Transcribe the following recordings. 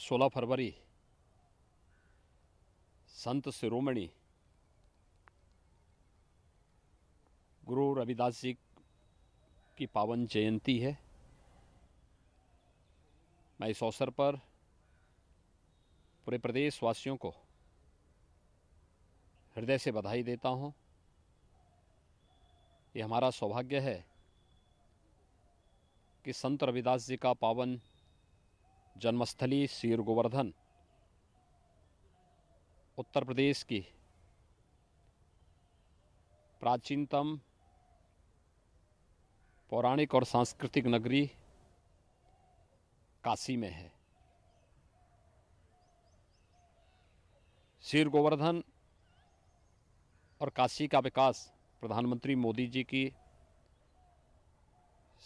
16 फरवरी संत शिरोमणि गुरु रविदास जी की पावन जयंती है मैं इस अवसर पर पूरे प्रदेशवासियों को हृदय से बधाई देता हूँ ये हमारा सौभाग्य है कि संत रविदास जी का पावन जन्मस्थली सीर गोवर्धन उत्तर प्रदेश की प्राचीनतम पौराणिक और सांस्कृतिक नगरी काशी में है सीर गोवर्धन और काशी का विकास प्रधानमंत्री मोदी जी की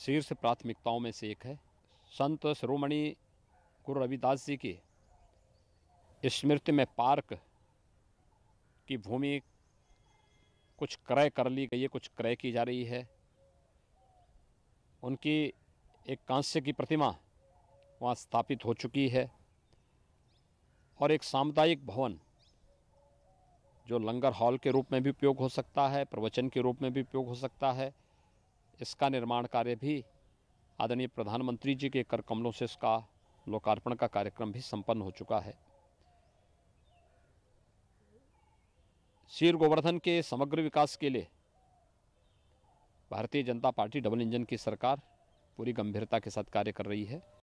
शीर्ष प्राथमिकताओं में से एक है संत शिरोमणि गुरु रविदास जी की स्मृति में पार्क की भूमि कुछ क्रय कर ली गई है कुछ क्रय की जा रही है उनकी एक कांस्य की प्रतिमा वहाँ स्थापित हो चुकी है और एक सामुदायिक भवन जो लंगर हॉल के रूप में भी उपयोग हो सकता है प्रवचन के रूप में भी उपयोग हो सकता है इसका निर्माण कार्य भी आदरणीय प्रधानमंत्री जी के कर कमलों से इसका लोकार्पण का कार्यक्रम भी संपन्न हो चुका है शीर गोवर्धन के समग्र विकास के लिए भारतीय जनता पार्टी डबल इंजन की सरकार पूरी गंभीरता के साथ कार्य कर रही है